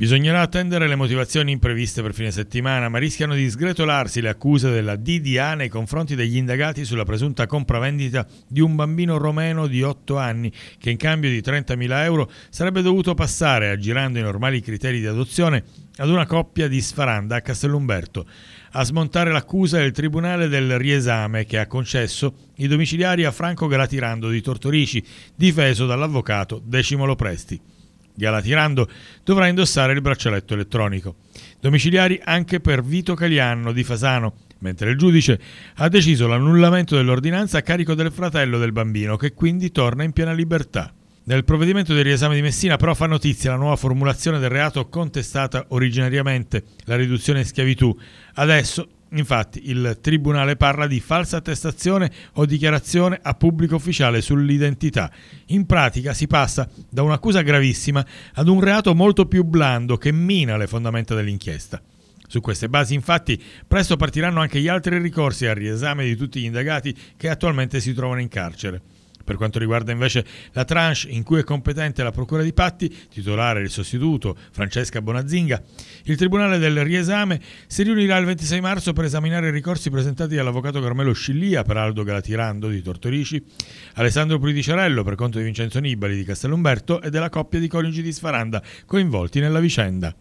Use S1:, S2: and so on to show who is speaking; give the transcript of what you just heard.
S1: Bisognerà attendere le motivazioni impreviste per fine settimana, ma rischiano di sgretolarsi le accuse della DDA nei confronti degli indagati sulla presunta compravendita di un bambino romeno di 8 anni che in cambio di 30.000 euro sarebbe dovuto passare, aggirando i normali criteri di adozione, ad una coppia di Sfaranda a Castellumberto. A smontare l'accusa è il Tribunale del Riesame che ha concesso i domiciliari a Franco Gratirando di Tortorici, difeso dall'avvocato Decimolo Presti. Gala Tirando dovrà indossare il braccialetto elettronico. Domiciliari anche per Vito Calianno di Fasano, mentre il giudice ha deciso l'annullamento dell'ordinanza a carico del fratello del bambino, che quindi torna in piena libertà. Nel provvedimento del riesame di Messina però fa notizia la nuova formulazione del reato contestata originariamente, la riduzione in schiavitù. Adesso Infatti il Tribunale parla di falsa attestazione o dichiarazione a pubblico ufficiale sull'identità. In pratica si passa da un'accusa gravissima ad un reato molto più blando che mina le fondamenta dell'inchiesta. Su queste basi, infatti, presto partiranno anche gli altri ricorsi al riesame di tutti gli indagati che attualmente si trovano in carcere. Per quanto riguarda invece la tranche in cui è competente la Procura di Patti, titolare del sostituto Francesca Bonazinga, il Tribunale del Riesame si riunirà il 26 marzo per esaminare i ricorsi presentati dall'avvocato Carmelo Scillia per Aldo Galatirando di Tortorici, Alessandro Prudicerello per conto di Vincenzo Nibali di Castellumberto e della coppia di coniugi di Sfaranda coinvolti nella vicenda.